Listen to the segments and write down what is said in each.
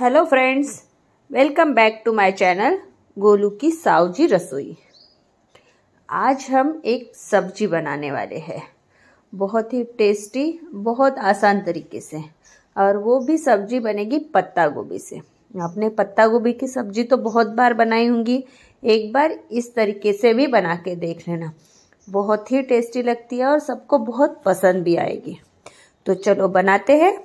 hello friends welcome back to my channel Golu की सावजी रसोई आज हम एक सब्जी बनाने वाले हैं बहुत ही टेस्टी बहुत आसान तरीके से और वो भी सब्जी बनेगी पत्ता गोभी से आपने पत्ता गोभी की सब्जी तो बहुत बार बनाई होंगी एक बार इस तरीके से भी बना के देख लेना बहुत ही टेस्टी लगती है और सबको बहुत पसंद भी आएगी तो चलो बनाते हैं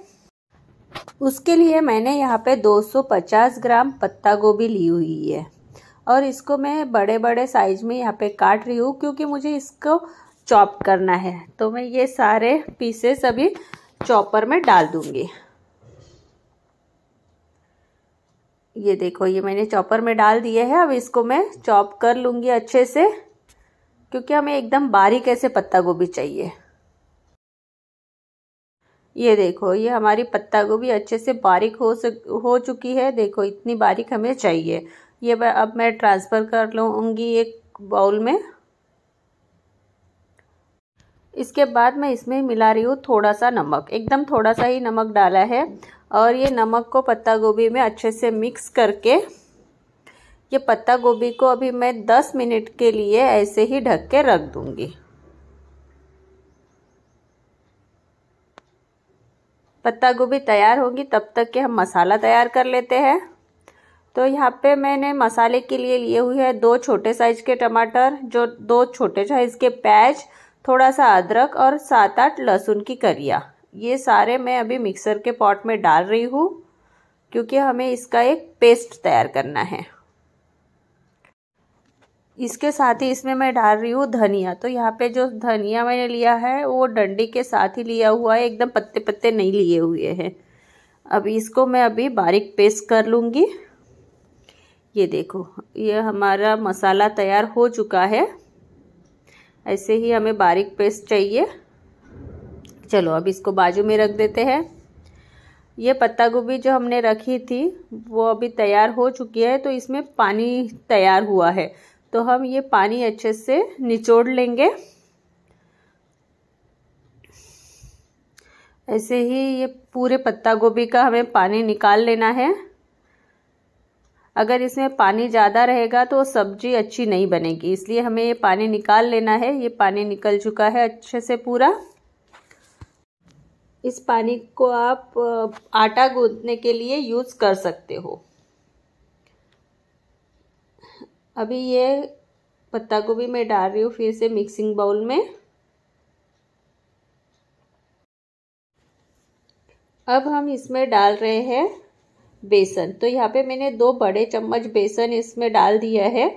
उसके लिए मैंने यहाँ पे 250 ग्राम पत्ता गोभी ली हुई है और इसको मैं बड़े बड़े साइज में यहाँ पे काट रही हूँ क्योंकि मुझे इसको चॉप करना है तो मैं ये सारे पीसेस अभी चॉपर में डाल दूँगी ये देखो ये मैंने चॉपर में डाल दिए हैं अब इसको मैं चॉप कर लूँगी अच्छे से क्योंकि हमें एकदम बारीक ऐसे पत्ता गोभी चाहिए ये देखो ये हमारी पत्ता गोभी अच्छे से बारीक हो सक हो चुकी है देखो इतनी बारीक हमें चाहिए ये अब मैं ट्रांसफ़र कर लूँगी एक बाउल में इसके बाद मैं इसमें मिला रही हूँ थोड़ा सा नमक एकदम थोड़ा सा ही नमक डाला है और ये नमक को पत्ता गोभी में अच्छे से मिक्स करके ये पत्ता गोभी को अभी मैं 10 मिनट के लिए ऐसे ही ढक के रख दूँगी पत्ता गोभी तैयार होगी तब तक के हम मसाला तैयार कर लेते हैं तो यहाँ पे मैंने मसाले के लिए लिए हुए हैं दो छोटे साइज के टमाटर जो दो छोटे साइज के प्याज थोड़ा सा अदरक और सात आठ लहसुन की करिया ये सारे मैं अभी मिक्सर के पॉट में डाल रही हूँ क्योंकि हमें इसका एक पेस्ट तैयार करना है इसके साथ ही इसमें मैं डाल रही हूँ धनिया तो यहाँ पे जो धनिया मैंने लिया है वो डंडी के साथ ही लिया हुआ है एकदम पत्ते पत्ते नहीं लिए हुए हैं अब इसको मैं अभी बारीक पेस्ट कर लूँगी ये देखो ये हमारा मसाला तैयार हो चुका है ऐसे ही हमें बारीक पेस्ट चाहिए चलो अब इसको बाजू में रख देते हैं ये पत्ता गोभी जो हमने रखी थी वो अभी तैयार हो चुकी है तो इसमें पानी तैयार हुआ है तो हम ये पानी अच्छे से निचोड़ लेंगे ऐसे ही ये पूरे पत्ता गोभी का हमें पानी निकाल लेना है अगर इसमें पानी ज़्यादा रहेगा तो सब्जी अच्छी नहीं बनेगी इसलिए हमें ये पानी निकाल लेना है ये पानी निकल चुका है अच्छे से पूरा इस पानी को आप आटा गूंदने के लिए यूज़ कर सकते हो अभी ये पत्ता गोभी मैं डाल रही हूँ फिर से मिक्सिंग बाउल में अब हम इसमें डाल रहे हैं बेसन तो यहाँ पे मैंने दो बड़े चम्मच बेसन इसमें डाल दिया है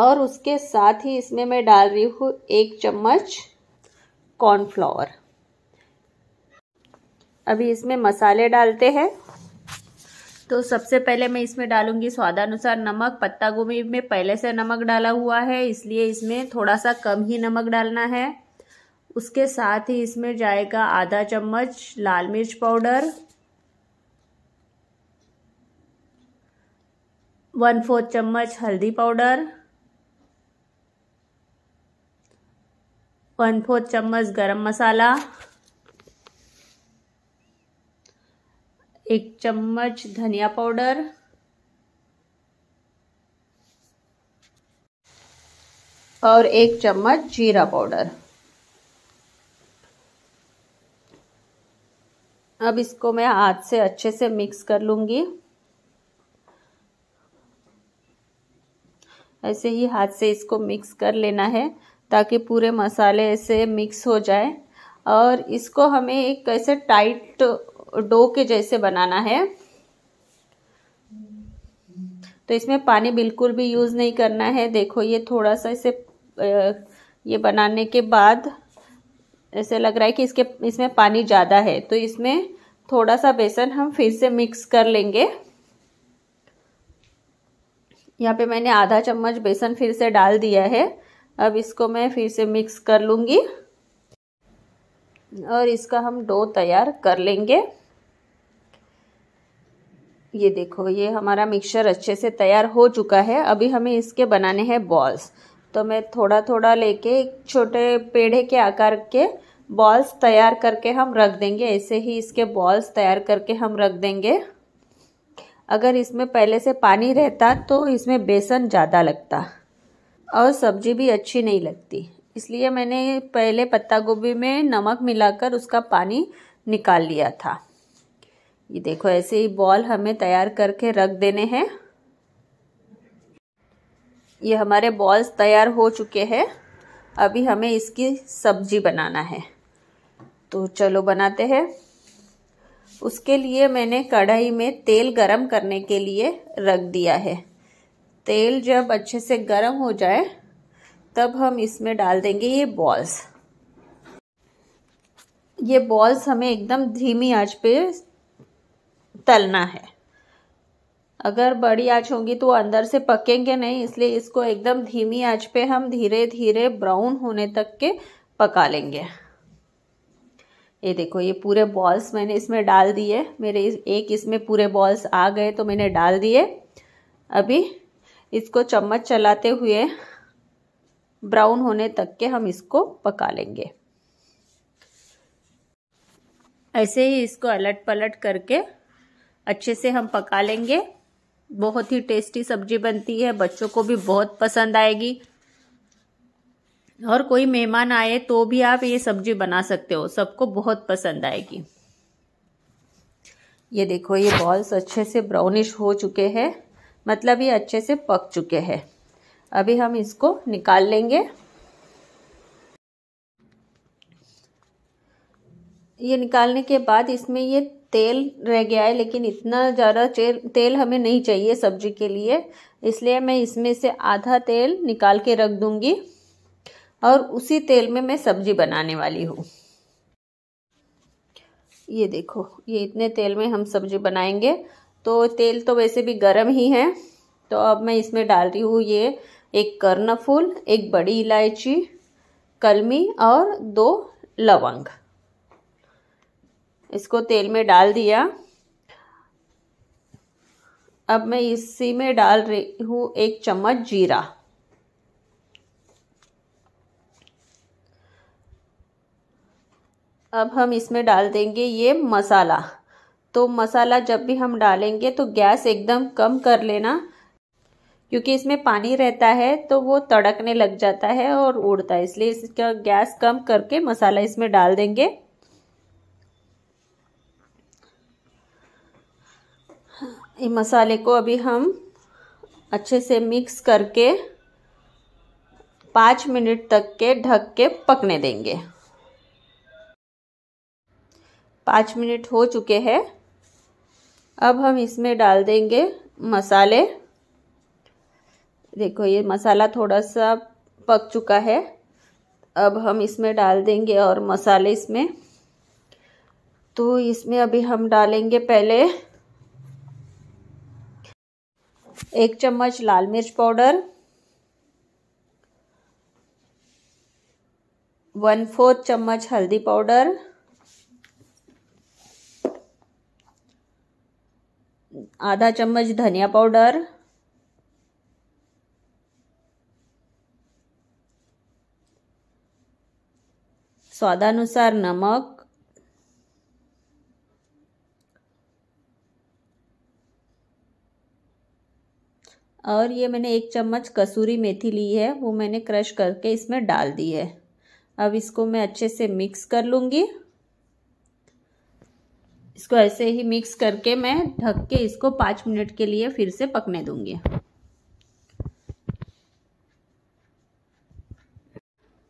और उसके साथ ही इसमें मैं डाल रही हूँ एक चम्मच कॉर्नफ्लावर अभी इसमें मसाले डालते हैं तो सबसे पहले मैं इसमें डालूंगी स्वादानुसार नमक पत्ता गोभी में पहले से नमक डाला हुआ है इसलिए इसमें थोड़ा सा कम ही नमक डालना है उसके साथ ही इसमें जाएगा आधा चम्मच लाल मिर्च पाउडर वन फोर्थ चम्मच हल्दी पाउडर वन फोर्थ चम्मच गरम मसाला एक चम्मच धनिया पाउडर और एक चम्मच जीरा पाउडर अब इसको मैं हाथ से अच्छे से मिक्स कर लूंगी ऐसे ही हाथ से इसको मिक्स कर लेना है ताकि पूरे मसाले ऐसे मिक्स हो जाए और इसको हमें एक ऐसे टाइट डो के जैसे बनाना है तो इसमें पानी बिल्कुल भी यूज़ नहीं करना है देखो ये थोड़ा सा इसे ये बनाने के बाद ऐसे लग रहा है कि इसके इसमें पानी ज़्यादा है तो इसमें थोड़ा सा बेसन हम फिर से मिक्स कर लेंगे यहाँ पे मैंने आधा चम्मच बेसन फिर से डाल दिया है अब इसको मैं फिर से मिक्स कर लूँगी और इसका हम डो तैयार कर लेंगे ये देखो ये हमारा मिक्सचर अच्छे से तैयार हो चुका है अभी हमें इसके बनाने हैं बॉल्स तो मैं थोड़ा थोड़ा लेके एक छोटे पेड़े के आकार के बॉल्स तैयार करके हम रख देंगे ऐसे ही इसके बॉल्स तैयार करके हम रख देंगे अगर इसमें पहले से पानी रहता तो इसमें बेसन ज़्यादा लगता और सब्जी भी अच्छी नहीं लगती इसलिए मैंने पहले पत्ता गोभी में नमक मिलाकर उसका पानी निकाल लिया था ये देखो ऐसे ही बॉल हमें तैयार करके रख देने हैं ये हमारे बॉल्स तैयार हो चुके हैं अभी हमें इसकी सब्जी बनाना है तो चलो बनाते हैं उसके लिए मैंने कढ़ाई में तेल गरम करने के लिए रख दिया है तेल जब अच्छे से गरम हो जाए तब हम इसमें डाल देंगे ये बॉल्स ये बॉल्स हमें एकदम धीमी आंच पे तलना है अगर बड़ी आँच होगी तो अंदर से पकेंगे नहीं इसलिए इसको एकदम धीमी आँच पे हम धीरे धीरे ब्राउन होने तक के पका लेंगे ये देखो ये पूरे बॉल्स मैंने इसमें डाल दिए मेरे एक इसमें पूरे बॉल्स आ गए तो मैंने डाल दिए अभी इसको चम्मच चलाते हुए ब्राउन होने तक के हम इसको पका लेंगे ऐसे ही इसको अलट पलट करके अच्छे से हम पका लेंगे बहुत ही टेस्टी सब्जी बनती है बच्चों को भी बहुत पसंद आएगी और कोई मेहमान आए तो भी आप ये सब्जी बना सकते हो सबको बहुत पसंद आएगी ये देखो ये बॉल्स अच्छे से ब्राउनिश हो चुके हैं मतलब ये अच्छे से पक चुके हैं अभी हम इसको निकाल लेंगे ये निकालने के बाद इसमें ये तेल रह गया है लेकिन इतना ज़्यादा तेल हमें नहीं चाहिए सब्जी के लिए इसलिए मैं इसमें से आधा तेल निकाल के रख दूँगी और उसी तेल में मैं सब्जी बनाने वाली हूँ ये देखो ये इतने तेल में हम सब्जी बनाएंगे तो तेल तो वैसे भी गर्म ही है तो अब मैं इसमें डाल रही हूँ ये एक फूल एक बड़ी इलायची कलमी और दो लवंग इसको तेल में डाल दिया अब मैं इसी में डाल रही हूँ एक चम्मच जीरा अब हम इसमें डाल देंगे ये मसाला तो मसाला जब भी हम डालेंगे तो गैस एकदम कम कर लेना क्योंकि इसमें पानी रहता है तो वो तड़कने लग जाता है और उड़ता है इसलिए इसका गैस कम करके मसाला इसमें डाल देंगे ये मसाले को अभी हम अच्छे से मिक्स करके पाँच मिनट तक के ढक के पकने देंगे पाँच मिनट हो चुके हैं अब हम इसमें डाल देंगे मसाले देखो ये मसाला थोड़ा सा पक चुका है अब हम इसमें डाल देंगे और मसाले इसमें तो इसमें अभी हम डालेंगे पहले एक चम्मच लाल मिर्च पाउडर वन फोर्थ चम्मच हल्दी पाउडर आधा चम्मच धनिया पाउडर स्वादानुसार नमक और ये मैंने एक चम्मच कसूरी मेथी ली है वो मैंने क्रश करके इसमें डाल दी है अब इसको मैं अच्छे से मिक्स कर लूँगी इसको ऐसे ही मिक्स करके मैं ढक के इसको पाँच मिनट के लिए फिर से पकने दूंगी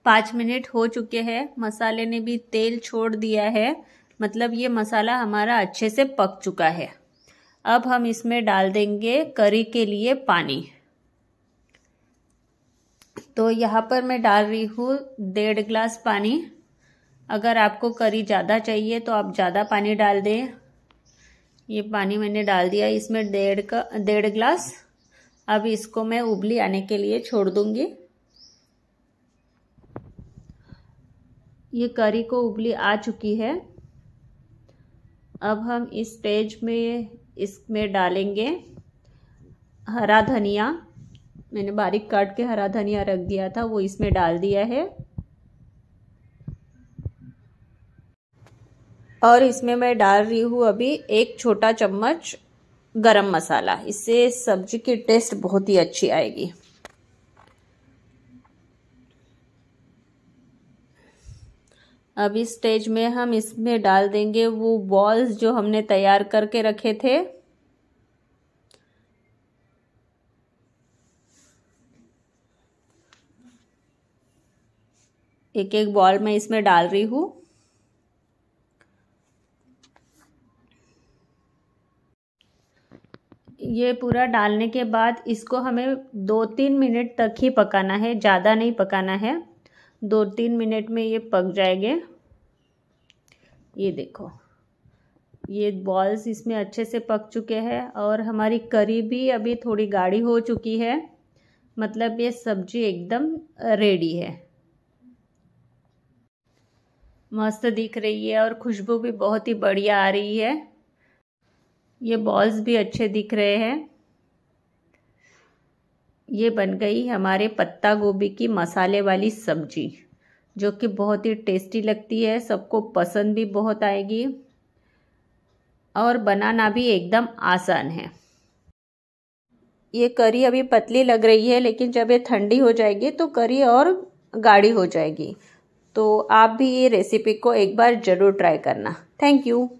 पाँच मिनट हो चुके हैं मसाले ने भी तेल छोड़ दिया है मतलब ये मसाला हमारा अच्छे से पक चुका है अब हम इसमें डाल देंगे करी के लिए पानी तो यहाँ पर मैं डाल रही हूँ डेढ़ ग्लास पानी अगर आपको करी ज़्यादा चाहिए तो आप ज़्यादा पानी डाल दें ये पानी मैंने डाल दिया इसमें डेढ़ का डेढ़ ग्लास अब इसको मैं उबली आने के लिए छोड़ दूंगी ये करी को उबली आ चुकी है अब हम इस स्टेज में इसमें डालेंगे हरा धनिया मैंने बारीक काट के हरा धनिया रख दिया था वो इसमें डाल दिया है और इसमें मैं डाल रही हूँ अभी एक छोटा चम्मच गरम मसाला इससे सब्जी की टेस्ट बहुत ही अच्छी आएगी अब इस स्टेज में हम इसमें डाल देंगे वो बॉल्स जो हमने तैयार करके रखे थे एक एक बॉल मैं इसमें डाल रही हूँ ये पूरा डालने के बाद इसको हमें दो तीन मिनट तक ही पकाना है ज़्यादा नहीं पकाना है दो तीन मिनट में ये पक जाएंगे ये देखो ये बॉल्स इसमें अच्छे से पक चुके हैं और हमारी करी भी अभी थोड़ी गाढ़ी हो चुकी है मतलब ये सब्जी एकदम रेडी है मस्त दिख रही है और खुशबू भी बहुत ही बढ़िया आ रही है ये बॉल्स भी अच्छे दिख रहे हैं ये बन गई हमारे पत्ता गोभी की मसाले वाली सब्जी जो कि बहुत ही टेस्टी लगती है सबको पसंद भी बहुत आएगी और बनाना भी एकदम आसान है ये करी अभी पतली लग रही है लेकिन जब ये ठंडी हो जाएगी तो करी और गाढ़ी हो जाएगी तो आप भी ये रेसिपी को एक बार ज़रूर ट्राई करना थैंक यू